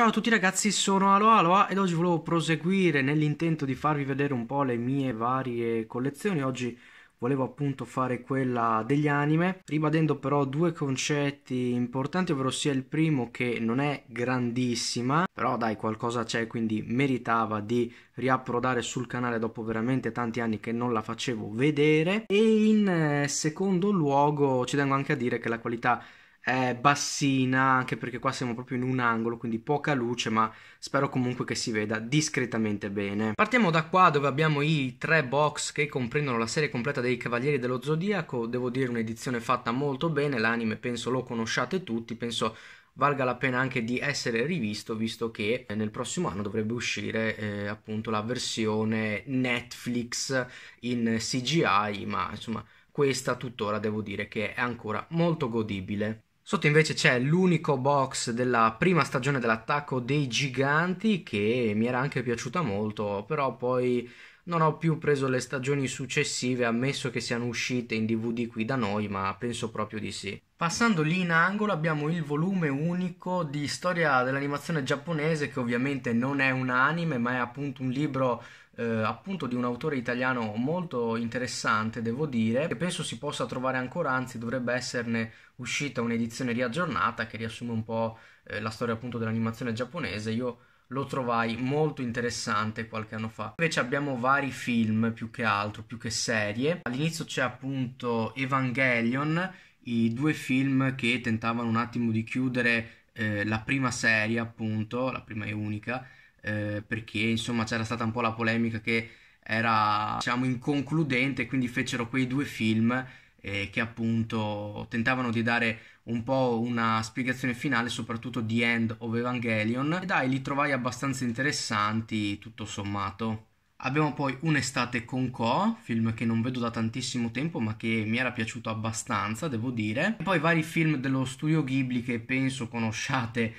Ciao a tutti ragazzi, sono Aloa Aloa ed oggi volevo proseguire nell'intento di farvi vedere un po' le mie varie collezioni. Oggi volevo appunto fare quella degli anime, ribadendo però due concetti importanti, ovvero sia il primo che non è grandissima, però dai qualcosa c'è, quindi meritava di riapprodare sul canale dopo veramente tanti anni che non la facevo vedere e in eh, secondo luogo ci tengo anche a dire che la qualità è bassina, anche perché qua siamo proprio in un angolo, quindi poca luce, ma spero comunque che si veda discretamente bene. Partiamo da qua dove abbiamo i tre box che comprendono la serie completa dei Cavalieri dello Zodiaco, devo dire un'edizione fatta molto bene, l'anime penso lo conosciate tutti, penso valga la pena anche di essere rivisto visto che nel prossimo anno dovrebbe uscire eh, appunto la versione Netflix in CGI ma insomma questa tuttora devo dire che è ancora molto godibile Sotto invece c'è l'unico box della prima stagione dell'attacco dei giganti che mi era anche piaciuta molto, però poi non ho più preso le stagioni successive, ammesso che siano uscite in DVD qui da noi, ma penso proprio di sì. Passando lì in angolo abbiamo il volume unico di storia dell'animazione giapponese, che ovviamente non è un anime, ma è appunto un libro eh, appunto di un autore italiano molto interessante, devo dire, che penso si possa trovare ancora, anzi dovrebbe esserne uscita un'edizione riaggiornata che riassume un po' eh, la storia appunto dell'animazione giapponese. Io lo trovai molto interessante qualche anno fa. Invece abbiamo vari film più che altro, più che serie. All'inizio c'è appunto Evangelion, i due film che tentavano un attimo di chiudere eh, la prima serie, appunto, la prima e unica eh, perché insomma c'era stata un po' la polemica che era diciamo inconcludente, quindi fecero quei due film eh, che appunto tentavano di dare un po' una spiegazione finale, soprattutto di End of Evangelion, e dai, li trovai abbastanza interessanti tutto sommato. Abbiamo poi Un'estate con Co, film che non vedo da tantissimo tempo ma che mi era piaciuto abbastanza, devo dire. E poi vari film dello studio Ghibli che penso conosciate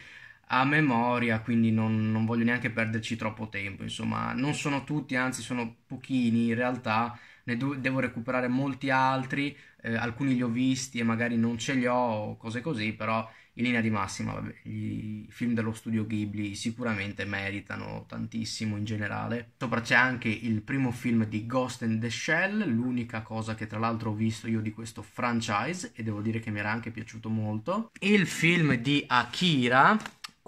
a memoria, quindi non, non, voglio neanche perderci troppo tempo. Insomma, non sono tutti, anzi sono pochini in realtà, ne do- devo recuperare molti altri, eh, alcuni li ho visti e magari non ce li ho, cose così, però in linea di massima vabbè, i film dello studio Ghibli sicuramente meritano tantissimo in generale. Sopra c'è anche il primo film di Ghost in the Shell, l'unica cosa che tra l'altro ho visto io di questo franchise e devo dire che mi era anche piaciuto molto. Il film di Akira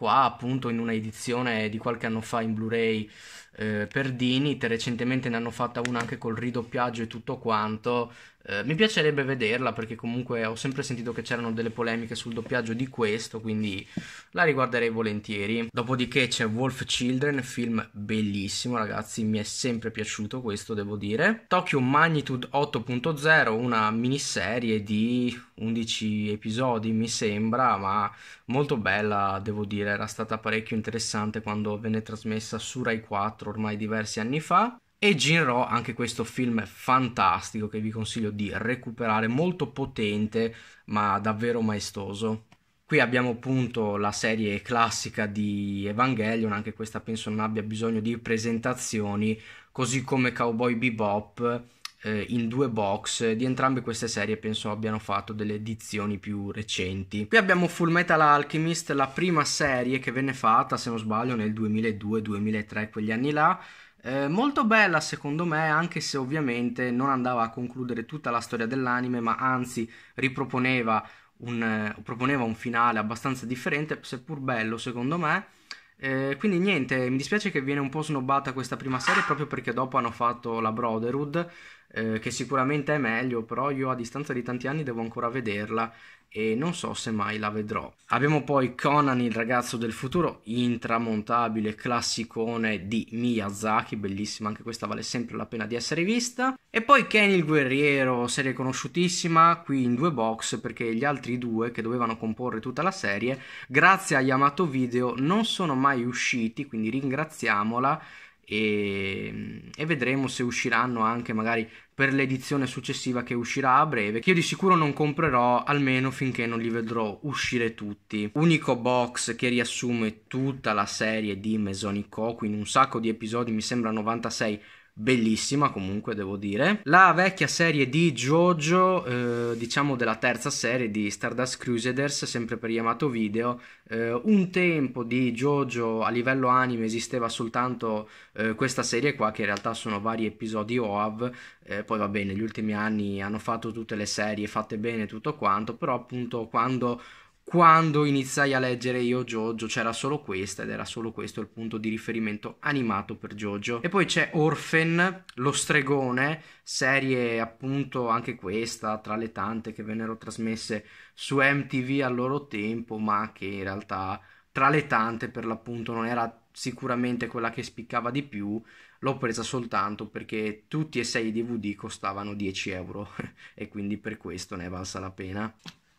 qua appunto in una edizione di qualche anno fa in Blu-ray eh, per Dinit, recentemente ne hanno fatta una anche col ridoppiaggio e tutto quanto, eh, mi piacerebbe vederla perché comunque ho sempre sentito che c'erano delle polemiche sul doppiaggio di questo, quindi la riguarderei volentieri. Dopodiché c'è Wolf Children, film bellissimo ragazzi, mi è sempre piaciuto questo devo dire. Tokyo Magnitude 8.0, una miniserie di 11 episodi mi sembra, ma molto bella devo dire, era stata parecchio interessante quando venne trasmessa su Rai 4 ormai diversi anni fa e girerò anche questo film fantastico che vi consiglio di recuperare, molto potente ma davvero maestoso. Qui abbiamo appunto la serie classica di Evangelion, anche questa penso non abbia bisogno di presentazioni, così come Cowboy Bebop eh, in due box, di entrambe queste serie penso abbiano fatto delle edizioni più recenti. Qui abbiamo Full Metal Alchemist, la prima serie che venne fatta, se non sbaglio, nel 2002-2003, quegli anni là, eh, molto bella secondo me, anche se ovviamente non andava a concludere tutta la storia dell'anime, ma anzi riproponeva un, eh, proponeva un finale abbastanza differente, seppur bello secondo me. Eh, quindi niente, mi dispiace che viene un po' snobbata questa prima serie proprio perché dopo hanno fatto la Brotherhood, eh, che sicuramente è meglio, però io a distanza di tanti anni devo ancora vederla e non so se mai la vedrò. Abbiamo poi Conan il ragazzo del futuro, intramontabile classicone di Miyazaki, bellissima, anche questa vale sempre la pena di essere vista. E poi Kenny il guerriero, serie conosciutissima, qui in due box perché gli altri due che dovevano comporre tutta la serie, grazie a Yamato Video non sono mai usciti, quindi ringraziamola e, ehm, e, vedremo se usciranno anche magari per l'edizione successiva che uscirà a breve che io di sicuro non comprerò almeno finché non li vedrò uscire tutti unico box che riassume tutta la serie di Mesonic Koku in un sacco di episodi mi sembra 96 bellissima comunque devo dire la vecchia serie di JoJo eh, diciamo della terza serie di Stardust Crusaders sempre per Yamato Video eh, un tempo di JoJo a livello anime esisteva soltanto eh, questa serie qua che in realtà sono vari episodi OAV eh, poi va bene negli ultimi anni hanno fatto tutte le serie fatte bene tutto quanto però appunto quando quando iniziai a leggere io Jojo c'era solo questa ed era solo questo il punto di riferimento animato per Jojo. E poi c'è Orphan, lo stregone, serie appunto anche questa tra le tante che vennero trasmesse su MTV al loro tempo, ma che in realtà tra le tante per l'appunto non era sicuramente quella che spiccava di più, l'ho presa soltanto perché tutti e sei i DVD costavano 10 euro e quindi per questo ne è valsa la pena.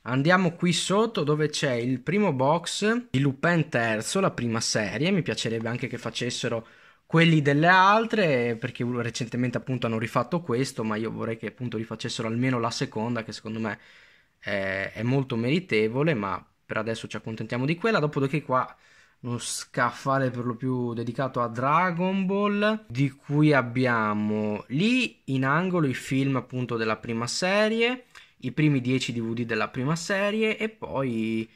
Andiamo qui sotto dove c'è il primo box di Lupin terzo, la prima serie. Mi piacerebbe anche che facessero quelli delle altre perché recentemente appunto hanno rifatto questo, ma io vorrei che appunto rifacessero almeno la seconda che secondo me è, è molto meritevole, ma per adesso ci accontentiamo di quella. Dopodiché qua uno scaffale per lo più dedicato a Dragon Ball, di cui abbiamo lì in angolo i film appunto della prima serie i primi 10 DVD della prima serie e poi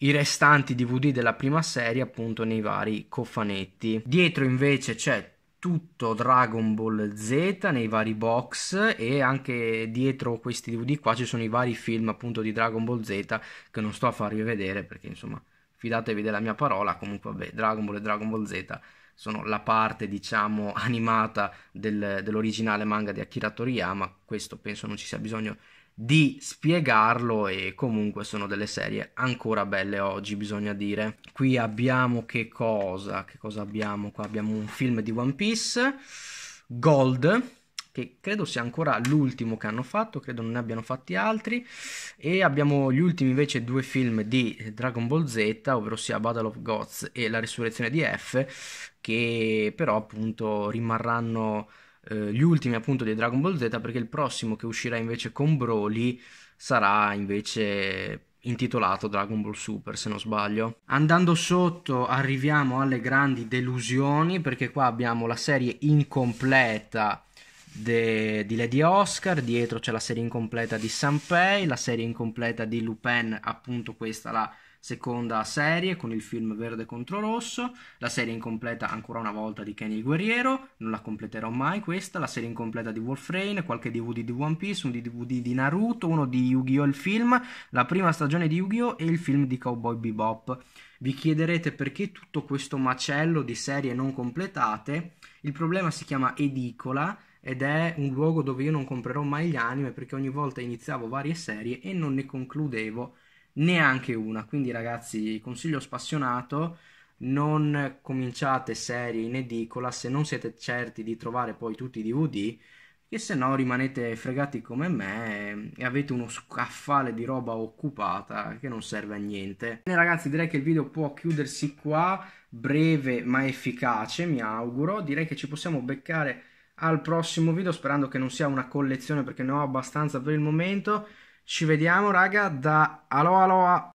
i restanti DVD della prima serie appunto nei vari cofanetti. Dietro invece c'è tutto Dragon Ball Z nei vari box e anche dietro questi DVD qua ci sono i vari film appunto di Dragon Ball Z che non sto a farvi vedere perché insomma fidatevi della mia parola comunque vabbè Dragon Ball e Dragon Ball Z sono la parte diciamo animata del, dell'originale manga di Akira Toriyama questo penso non ci sia bisogno di spiegarlo e comunque sono delle serie ancora belle oggi bisogna dire qui abbiamo che cosa che cosa abbiamo qua abbiamo un film di One Piece Gold che credo sia ancora l'ultimo che hanno fatto credo non ne abbiano fatti altri e abbiamo gli ultimi invece due film di Dragon Ball Z ovvero sia Battle of Gods e La Risurrezione di F che però appunto rimarranno eh, gli ultimi appunto di Dragon Ball Z perché il prossimo che uscirà invece con Broly sarà invece intitolato Dragon Ball Super se non sbaglio. Andando sotto arriviamo alle grandi delusioni perché qua abbiamo la serie incompleta de, di Lady Oscar, dietro c'è la serie incompleta di Sanpei, la serie incompleta di Lupin, appunto questa la seconda serie con il film Verde contro Rosso, la serie incompleta ancora una volta di Kenny il Guerriero, non la completerò mai questa, la serie incompleta di Warframe, qualche DVD di One Piece, un DVD di Naruto, uno di Yu-Gi-Oh! il film, la prima stagione di Yu-Gi-Oh! e il film di Cowboy Bebop. Vi chiederete perché tutto questo macello di serie non completate? Il problema si chiama edicola ed è un luogo dove io non comprerò mai gli anime perché ogni volta iniziavo varie serie e non ne concludevo neanche una. Quindi, ragazzi, consiglio spassionato. Non cominciate serie in edicola se non siete certi di trovare poi tutti i DVD, che se no rimanete fregati come me e avete uno scaffale di roba occupata che non serve a niente. Bene ragazzi, direi che il video può chiudersi qua, breve ma efficace, mi auguro. Direi che ci possiamo beccare al prossimo video, sperando che non sia una collezione perché ne ho abbastanza per il momento. Ci vediamo raga da Aloha Aloha!